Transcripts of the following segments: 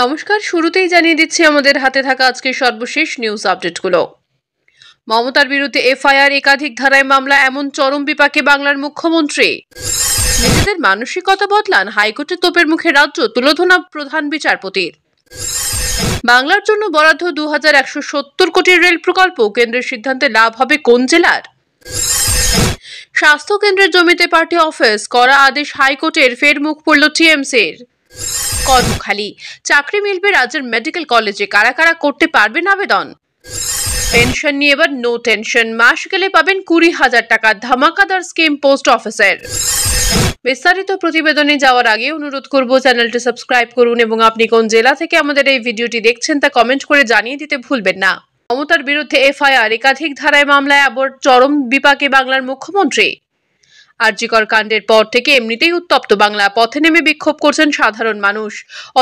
নমস্কার শুরুতেই জানিয়ে দিচ্ছি আমাদের হাতে থাকা আজকের সর্বশেষ নিউজ আপডেটগুলো মমতার বিরুদ্ধে এফআইআর একাধিক ধারায় মামলা এমন চরম বিপাকে বাংলার মুখ্যমন্ত্রী নিজেদের মানসিকতা বদলান হাইকোর্টের তোপের মুখে রাজ্য তুলোধনা প্রধান বিচারপতির বাংলার জন্য বরাদ্দ দু হাজার একশো সত্তর কোটির রেল প্রকল্প কেন্দ্রের সিদ্ধান্তে লাভ হবে কোন জেলার স্বাস্থ্য কেন্দ্রের জমিতে পার্টি অফিস করা আদেশ হাইকোর্টের ফের মুখ পড়ল টিএমসির কর্মখালী চাকরি মিলবে রাজ্যের মেডিকেল কলেজে কারা কারা করতে পারবেন আবেদন পেনশন নিয়ে এবার নো টেনশন মাস গেলে পাবেন কুড়ি হাজার টাকা ধামাকাদার স্কিম পোস্ট অফিসের বিস্তারিত প্রতিবেদনে যাওয়ার আগে অনুরোধ করব চ্যানেলটি সাবস্ক্রাইব করুন এবং আপনি কোন জেলা থেকে আমাদের এই ভিডিওটি দেখছেন তা কমেন্ট করে জানিয়ে দিতে ভুলবেন না মমতার বিরুদ্ধে এফআইআর একাধিক ধারায় মামলায় আবার চরম বিপাকে বাংলার মুখ্যমন্ত্রী আরজিকর কাণ্ডের পর থেকে এমনিতেই উত্তপ্ত বাংলা পথে নেমে বিক্ষোভ করছেন সাধারণ মানুষ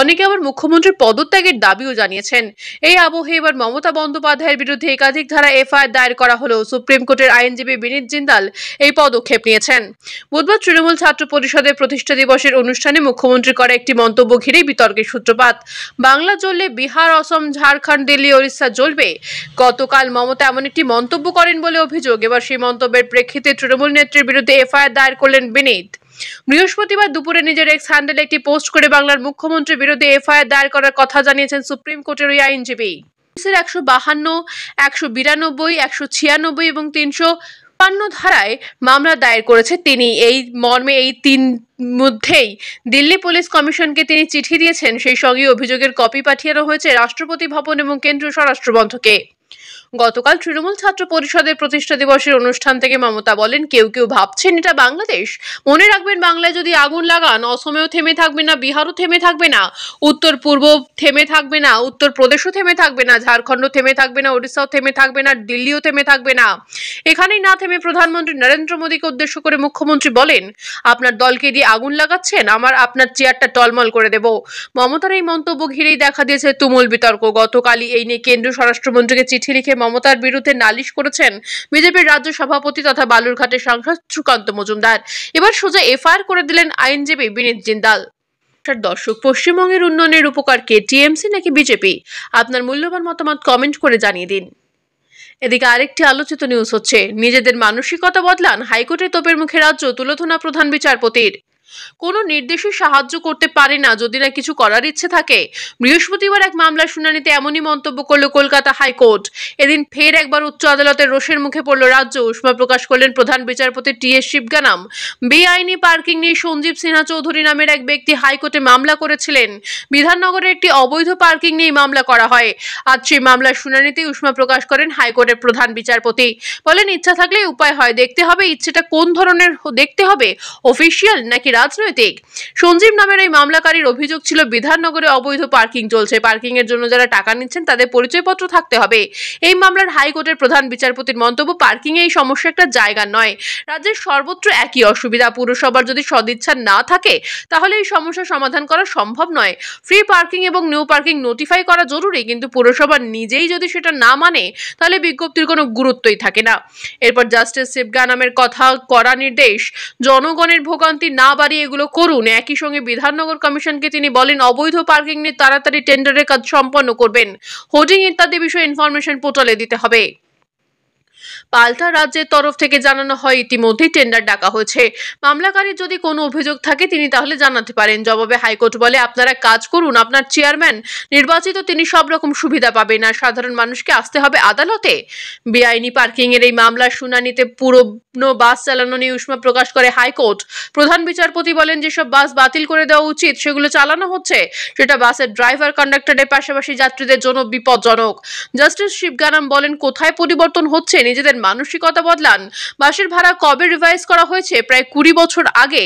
অনেকে আবার মুখ্যমন্ত্রীর পদত্যাগের দাবিও জানিয়েছেন এই আবহে এবার মমতা বন্দ্যোপাধ্যায়ের বিরুদ্ধে একাধিক ধারা এফআইআর দায়ের করা হলেও সুপ্রিম কোর্টের আইনজীবী বিনীত জিন্দাল এই পদক্ষেপ নিয়েছেন বুধবার তৃণমূল ছাত্র পরিষদের প্রতিষ্ঠা দিবসের অনুষ্ঠানে মুখ্যমন্ত্রী করা একটি মন্তব্য ঘিরে বিতর্কের সূত্রপাত বাংলা জ্বললে বিহার অসম ঝাড়খণ্ড দিল্লি ওড়িশা জ্বলবে গতকাল মমতা এমন একটি মন্তব্য করেন বলে অভিযোগ এবার সেই মন্তব্যের প্রেক্ষিতে তৃণমূল নেত্রীর বিরুদ্ধে এফআইআর এফআইআর দায়ের করলেন বিনীত বৃহস্পতিবার দুপুরে নিজের এক্স হ্যান্ডেলে একটি পোস্ট করে বাংলার মুখ্যমন্ত্রীর বিরুদ্ধে এফআইআর দায়ের করার কথা জানিয়েছেন সুপ্রিম কোর্টের ওই আইনজীবী পুলিশের একশো বাহান্ন একশো বিরানব্বই একশো ছিয়ানব্বই এবং তিনশো পান্ন ধারায় মামলা দায়ের করেছে তিনি এই মর্মে এই তিন মধ্যেই দিল্লি পুলিশ কমিশনকে তিনি চিঠি দিয়েছেন সেই সঙ্গে অভিযোগের কপি পাঠিয়ানো হয়েছে রাষ্ট্রপতি ভবন এবং কেন্দ্রীয় স্বরাষ্ট্র মন্ত্রকে গতকাল তৃণমূল ছাত্র পরিষদের প্রতিষ্ঠা দিবসের অনুষ্ঠান থেকে মমতা বলেন কেউ কেউ ভাবছেন এটা বাংলাদেশ মনে রাখবেন বাংলায় যদি আগুন লাগান অসমেও থেমে থাকবে না বিহারও থেমে থাকবে না উত্তর পূর্ব থেমে থাকবে না উত্তর প্রদেশও থেমে থাকবে না ঝাড়খণ্ড থেমে থাকবে না ওড়িশাও থেমে থাকবে না দিল্লিও থেমে থাকবে না এখানেই না থেমে প্রধানমন্ত্রী নরেন্দ্র মোদীকে উদ্দেশ্য করে মুখ্যমন্ত্রী বলেন আপনার দলকে দিয়ে আগুন লাগাচ্ছেন আমার আপনার চেয়ারটা টলমল করে দেব মমতার এই মন্তব্য ঘিরেই দেখা দিয়েছে তুমুল বিতর্ক গতকালই এই নিয়ে কেন্দ্রীয় স্বরাষ্ট্রমন্ত্রীকে চিঠি লিখে মমতার বিরুদ্ধে নালিশ করেছেন বিজেপির রাজ্য সভাপতি তথা বালুরঘাটের সাংসদ সুকান্ত মজুমদার এবার সোজা এফআইআর করে দিলেন আইনজীবী বিনীত জিন্দাল আচ্ছা, দর্শক পশ্চিমবঙ্গের উন্নয়নের উপকার কে টিএমসি নাকি বিজেপি আপনার মূল্যবান মতামত কমেন্ট করে জানিয়ে দিন এদিকে আরেকটি আলোচিত নিউজ হচ্ছে নিজেদের মানসিকতা বদলান হাইকোর্টের তোপের মুখে রাজ্য তুলোধনা প্রধান বিচারপতির কোনো নির্দেশে সাহায্য করতে পারে না যদি না কিছু করার ইচ্ছে থাকে বৃহস্পতিবার এক মামলার শুনানিতে এমনই মন্তব্য করল কলকাতা হাইকোর্ট এদিন ফের একবার উচ্চ আদালতের রোষের মুখে পড়ল রাজ্য উষ্মা প্রকাশ করলেন প্রধান বিচারপতি টি এস শিবগানাম বেআইনি পার্কিং নিয়ে সঞ্জীব সিনহা চৌধুরী নামের এক ব্যক্তি হাইকোর্টে মামলা করেছিলেন বিধাননগরের একটি অবৈধ পার্কিং নিয়ে মামলা করা হয় আজ সেই মামলার শুনানিতে উষ্মা প্রকাশ করেন হাইকোর্টের প্রধান বিচারপতি বলেন ইচ্ছা থাকলে উপায় হয় দেখতে হবে ইচ্ছেটা কোন ধরনের দেখতে হবে অফিসিয়াল নাকি রাজনৈতিক সঞ্জীব নামের এই মামলাকারীর অভিযোগ ছিল বিধাননগরে অবৈধ পার্কিং চলছে পার্কিং এর জন্য যারা টাকা নিচ্ছেন তাদের পরিচয়পত্র থাকতে হবে এই মামলার হাইকোর্টের প্রধান বিচারপতির মন্তব্য পার্কিং এই সমস্যা একটা জায়গা নয় রাজ্যের সর্বত্র একই অসুবিধা পুরসভার যদি সদিচ্ছা না থাকে তাহলে এই সমস্যা সমাধান করা সম্ভব নয় ফ্রি পার্কিং এবং নিউ পার্কিং নোটিফাই করা জরুরি কিন্তু পুরসভা নিজেই যদি সেটা না মানে তাহলে বিজ্ঞপ্তির কোনো গুরুত্বই থাকে না এরপর জাস্টিস শিবগা নামের কথা করা নির্দেশ জনগণের ভোগান্তি না বাড়িয়ে তাড়াতাড়ি এগুলো করুন একই সঙ্গে বিধাননগর কমিশনকে তিনি বলেন অবৈধ পার্কিং নিয়ে তাড়াতাড়ি টেন্ডারের কাজ সম্পন্ন করবেন হোর্ডিং ইত্যাদি বিষয়ে ইনফরমেশন পোর্টালে দিতে হবে পাল্টা রাজ্যের তরফ থেকে জানানো হয় ইতিমধ্যেই টেন্ডার ডাকা হয়েছে মামলাকারীর যদি কোনো অভিযোগ থাকে তিনি তাহলে জানাতে পারেন জবাবে হাইকোর্ট বলে আপনারা কাজ করুন আপনার চেয়ারম্যান নির্বাচিত তিনি সব রকম সুবিধা পাবেন আর সাধারণ মানুষকে আসতে হবে আদালতে বেআইনি পার্কিংয়ের এই মামলার শুনানিতে পুরনো বাস চালানো নিয়ে উষ্মা প্রকাশ করে হাইকোর্ট প্রধান বিচারপতি বলেন যেসব বাস বাতিল করে দেওয়া উচিত সেগুলো চালানো হচ্ছে সেটা বাসের ড্রাইভার কন্ডাক্টরের পাশাপাশি যাত্রীদের জন্য বিপজ্জনক জাস্টিস শিবগানাম বলেন কোথায় পরিবর্তন হচ্ছে নিজেদের মানসিকতা বদলান বাসের ভাড়া কবে রিভাইজ করা হয়েছে প্রায় কুড়ি বছর আগে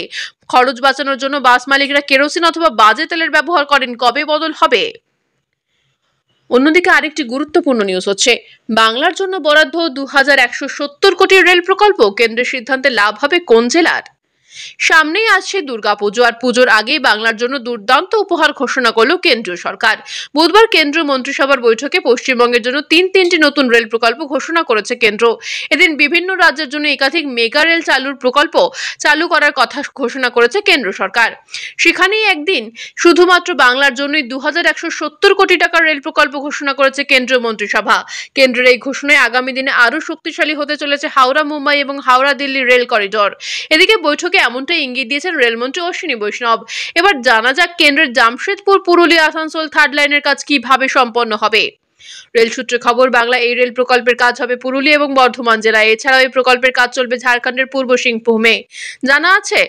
খরচ বাঁচানোর জন্য বাস মালিকরা কেরোসিন অথবা বাজে তেলের ব্যবহার করেন কবে বদল হবে অন্যদিকে আরেকটি গুরুত্বপূর্ণ নিউজ হচ্ছে বাংলার জন্য বরাদ্দ দু কোটি রেল প্রকল্প কেন্দ্রের সিদ্ধান্তে লাভ হবে কোন জেলার সামনেই আসছে দুর্গাপুজো আর পুজোর আগেই বাংলার জন্য দুর্দান্ত উপহার ঘোষণা করল কেন্দ্রীয় সরকার বুধবার কেন্দ্রীয় মন্ত্রিসভার বৈঠকে পশ্চিমবঙ্গের জন্য তিন তিনটি নতুন রেল প্রকল্প ঘোষণা করেছে কেন্দ্র এদিন বিভিন্ন রাজ্যের জন্য একাধিক মেগা রেল চালুর প্রকল্প চালু করার কথা ঘোষণা করেছে কেন্দ্র সরকার সেখানেই একদিন শুধুমাত্র বাংলার জন্যই দু কোটি টাকার রেল প্রকল্প ঘোষণা করেছে কেন্দ্রীয় মন্ত্রিসভা কেন্দ্রের এই ঘোষণায় আগামী দিনে আরও শক্তিশালী হতে চলেছে হাওড়া মুম্বাই এবং হাওড়া দিল্লি রেল করিডর এদিকে বৈঠকে এমনটাই ইঙ্গিত দিয়েছেন রেলমন্ত্রী অশ্বিনী বৈষ্ণব এবার জানা যাক কেন্দ্রের জামশেদপুর পুরুলিয়া আসানসোল থার্ড লাইনের কাজ কিভাবে সম্পন্ন হবে রেল সূত্রে খবর বাংলা এই রেল প্রকল্পের কাজ হবে পুরুলিয়া এবং বর্ধমান জেলায় এছাড়াও এই প্রকল্পের কাজ চলবে ঝাড়খণ্ডের পূর্ব সিংভূমে জানা আছে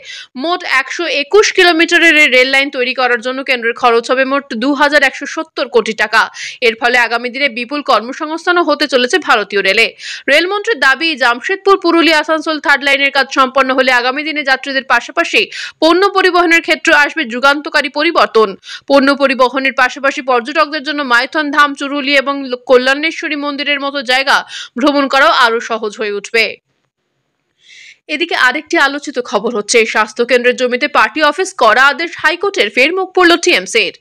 মোট একশো একুশ কিলোমিটারের এই রেল লাইন তৈরি করার জন্য কেন্দ্রের খরচ হবে মোট দু হাজার একশো সত্তর কোটি টাকা এর ফলে আগামী দিনে বিপুল কর্মসংস্থানও হতে চলেছে ভারতীয় রেলে রেলমন্ত্রীর দাবি জামশেদপুর পুরুলিয়া আসানসোল থার্ড লাইনের কাজ সম্পন্ন হলে আগামী দিনে যাত্রীদের পাশাপাশি পণ্য পরিবহনের ক্ষেত্রে আসবে যুগান্তকারী পরিবর্তন পণ্য পরিবহনের পাশাপাশি পর্যটকদের জন্য মাইথন ধাম চুরুলি এবং কল্যাণেশ্বরী মন্দিরের মতো জায়গা ভ্রমণ করাও আরও সহজ হয়ে উঠবে এদিকে আরেকটি আলোচিত খবর হচ্ছে স্বাস্থ্য কেন্দ্রের জমিতে পার্টি অফিস করা আদেশ হাইকোর্টের ফের মুখ পড়ল টিএমসির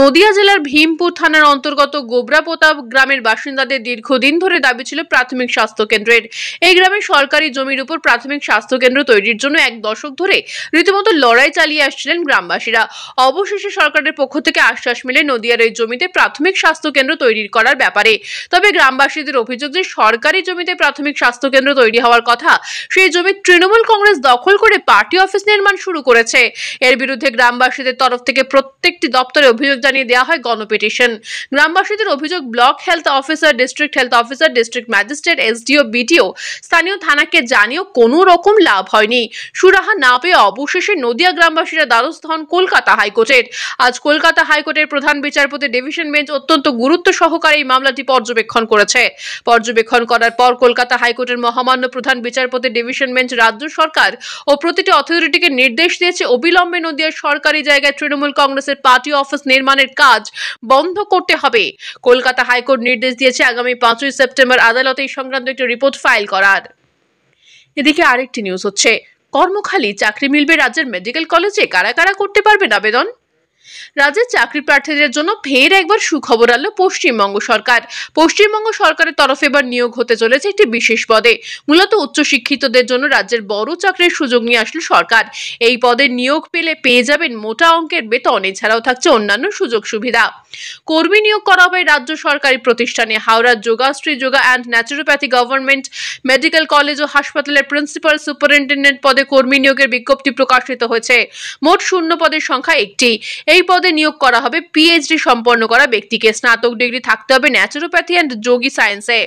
নদিয়া জেলার ভীমপুর থানার অন্তর্গত গোবরাপোতা গ্রামের বাসিন্দাদের দীর্ঘদিন ধরে দাবি ছিল প্রাথমিক স্বাস্থ্য কেন্দ্রের এই গ্রামে সরকারি জমির উপর প্রাথমিক স্বাস্থ্য কেন্দ্র তৈরির জন্য এক দশক ধরে রীতিমতো লড়াই চালিয়ে আসছিলেন গ্রামবাসীরা অবশেষে সরকারের পক্ষ থেকে আশ্বাস মিলে নদিয়ার এই জমিতে প্রাথমিক স্বাস্থ্য কেন্দ্র তৈরির করার ব্যাপারে তবে গ্রামবাসীদের অভিযোগ যে সরকারি জমিতে প্রাথমিক স্বাস্থ্য কেন্দ্র তৈরি হওয়ার কথা সেই জমি তৃণমূল কংগ্রেস দখল করে পার্টি অফিস নির্মাণ শুরু করেছে এর বিরুদ্ধে গ্রামবাসীদের তরফ থেকে প্রত্যেকটি দপ্তরে অভিযোগ জানিয়ে দেওয়া হয় গণপিটিশন গ্রামবাসীদের অভিযোগ block health officer district health officer district magistrate SDO BDO স্থানীয় থানাকে জানিয়েও কোনো রকম লাভ হয়নি সুরাহা না পেয়ে অবশেষে নদিয়া গ্রামবাসীরা দ্বারস্থ হন কলকাতা হাইকোর্টের আজ কলকাতা হাইকোর্টের প্রধান বিচারপতি ডিভিশন বেঞ্চ অত্যন্ত গুরুত্ব সহকারে এই মামলাটি পর্যবেক্ষণ করেছে পর্যবেক্ষণ করার পর কলকাতা হাইকোর্টের মহামান্য প্রধান বিচারপতি ডিভিশন বেঞ্চ রাজ্য সরকার ও প্রতিটি অথরিটিকে নির্দেশ দিয়েছে অবিলম্বে নদিয়ার সরকারি জায়গায় তৃণমূল কংগ্রেসের পার্টি অফিস ক্যাম্পাস নির্মাণের কাজ বন্ধ করতে হবে কলকাতা হাইকোর্ট নির্দেশ দিয়েছে আগামী পাঁচই সেপ্টেম্বর আদালতে এই সংক্রান্ত একটি রিপোর্ট ফাইল করার এদিকে আরেকটি নিউজ হচ্ছে কর্মখালী চাকরি মিলবে রাজ্যের মেডিকেল কলেজে কারা কারা করতে পারবেন আবেদন রাজ্যের চাকরি প্রার্থীদের জন্য ফের একবার সুখবর আলো পশ্চিমবঙ্গ সরকার পশ্চিমবঙ্গ সরকারের তরফে এবার নিয়োগ হতে চলেছে একটি বিশেষ পদে মূলত শিক্ষিতদের জন্য রাজ্যের বড় চাকরির সুযোগ নিয়ে আসলো সরকার এই পদে নিয়োগ পেলে পেয়ে যাবেন মোটা অঙ্কের বেতন এছাড়াও থাকছে অন্যান্য সুযোগ সুবিধা কর্মী নিয়োগ করা হবে রাজ্য সরকারি প্রতিষ্ঠানে হাওড়ার Yogashree yoga and naturopathy government medical college ও হাসপাতালের প্রিন্সিপাল সুপারিনটেন্ডেন্ট পদে কর্মী নিয়োগের বিজ্ঞপ্তি প্রকাশিত হয়েছে মোট শূন্য পদের সংখ্যা একটি এই পদে নিয়োগ করা হবে পিএইচডি সম্পন্ন করা ব্যক্তিকে স্নাতক ডিগ্রি থাকতে হবে ন্যাচুরোপ্যাথি অ্যান্ড যোগী সায়েন্সে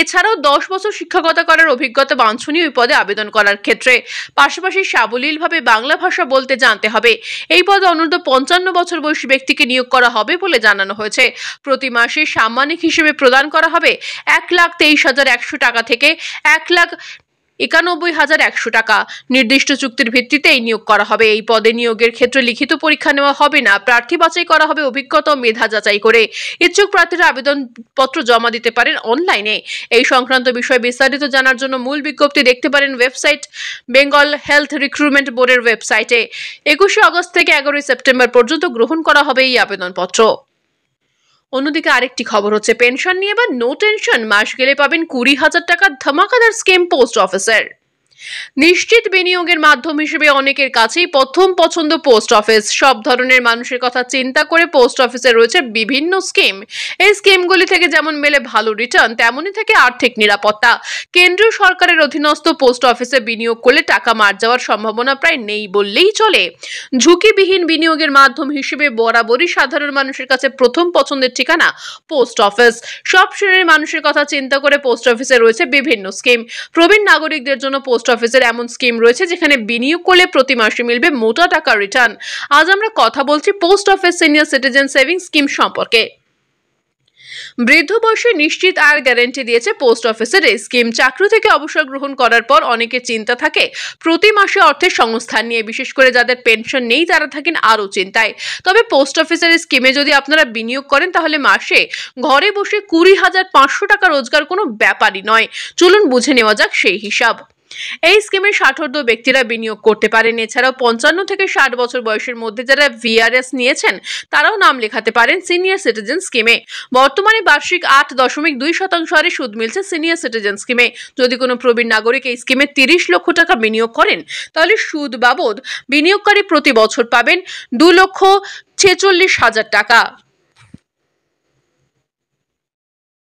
এছাড়াও দশ বছর শিক্ষকতা করার অভিজ্ঞতা বাঞ্ছনীয় পদে আবেদন করার ক্ষেত্রে পাশাপাশি সাবলীলভাবে বাংলা ভাষা বলতে জানতে হবে এই পদে অনূর্ধ্ব পঞ্চান্ন বছর বয়সী ব্যক্তিকে নিয়োগ করা হবে বলে জানানো হয়েছে প্রতি মাসে সাম্মানিক হিসেবে প্রদান করা হবে এক লাখ তেইশ হাজার একশো টাকা থেকে এক লাখ একানব্বই হাজার একশো টাকা নির্দিষ্ট চুক্তির ভিত্তিতেই নিয়োগ করা হবে এই পদে নিয়োগের ক্ষেত্রে লিখিত পরীক্ষা নেওয়া হবে না প্রার্থী বাছাই করা হবে অভিজ্ঞতা ও মেধা যাচাই করে ইচ্ছুক প্রার্থীরা আবেদনপত্র জমা দিতে পারেন অনলাইনে এই সংক্রান্ত বিষয়ে বিস্তারিত জানার জন্য মূল বিজ্ঞপ্তি দেখতে পারেন ওয়েবসাইট বেঙ্গল হেলথ রিক্রুটমেন্ট বোর্ডের ওয়েবসাইটে একুশে আগস্ট থেকে এগারোই সেপ্টেম্বর পর্যন্ত গ্রহণ করা হবে এই আবেদনপত্র অন্যদিকে আরেকটি খবর হচ্ছে পেনশন নিয়ে এবার নো টেনশন মাস গেলে পাবেন কুড়ি হাজার টাকার ধমাকাদার স্কিম পোস্ট অফিসের নিশ্চিত বিনিয়োগের মাধ্যম হিসেবে অনেকের কাছেই প্রথম পছন্দ পোস্ট অফিস সব ধরনের মানুষের কথা চিন্তা করে পোস্ট অফিসে রয়েছে বিভিন্ন স্কিম এই স্কিমগুলি থেকে যেমন মেলে ভালো রিটার্ন তেমনই থেকে আর্থিক নিরাপত্তা কেন্দ্রীয় সরকারের অধীনস্থ পোস্ট অফিসে বিনিয়োগ করলে টাকা মার যাওয়ার সম্ভাবনা প্রায় নেই বললেই চলে ঝুঁকিবিহীন বিনিয়োগের মাধ্যম হিসেবে বরাবরই সাধারণ মানুষের কাছে প্রথম পছন্দের ঠিকানা পোস্ট অফিস সব শ্রেণীর মানুষের কথা চিন্তা করে পোস্ট অফিসে রয়েছে বিভিন্ন স্কিম প্রবীণ নাগরিকদের জন্য পোস্ট পোস্ট অফিসের এমন স্কিম রয়েছে যেখানে বিনিয়োগ করলে প্রতি মাসে মিলবে মোটা টাকা রিটার্ন আজ আমরা কথা বলছি post office senior citizen savings scheme সম্পর্কে বৃদ্ধ বয়সে নিশ্চিত আর গ্যারেন্টি দিয়েছে পোস্ট অফিসের এই স্কিম চাকরি থেকে অবসর গ্রহণ করার পর অনেকে চিন্তা থাকে প্রতি মাসে অর্থের সংস্থান নিয়ে বিশেষ করে যাদের পেনশন নেই তারা থাকেন আরও চিন্তায় তবে পোস্ট অফিসের স্কিমে যদি আপনারা বিনিয়োগ করেন তাহলে মাসে ঘরে বসে কুড়ি হাজার পাঁচশো টাকা রোজগার কোনো ব্যাপারই নয় চলুন বুঝে নেওয়া যাক সেই হিসাব এই স্কিমের ষাটোর্ধ ব্যক্তিরা বিনিয়োগ করতে পারেন এছাড়াও পঞ্চান্ন থেকে ষাট বছর বয়সের মধ্যে যারা ভিআরএস নিয়েছেন তারাও নাম লেখাতে পারেন সিনিয়র সিটিজেন স্কিমে বর্তমানে বার্ষিক আট দশমিক দুই শতাংশ হারে সুদ মিলছে সিনিয়র সিটিজেন স্কিমে যদি কোনো প্রবীণ নাগরিক এই স্কিমে তিরিশ লক্ষ টাকা বিনিয়োগ করেন তাহলে সুদ বাবদ বিনিয়োগকারী প্রতি বছর পাবেন দু লক্ষ ছেচল্লিশ হাজার টাকা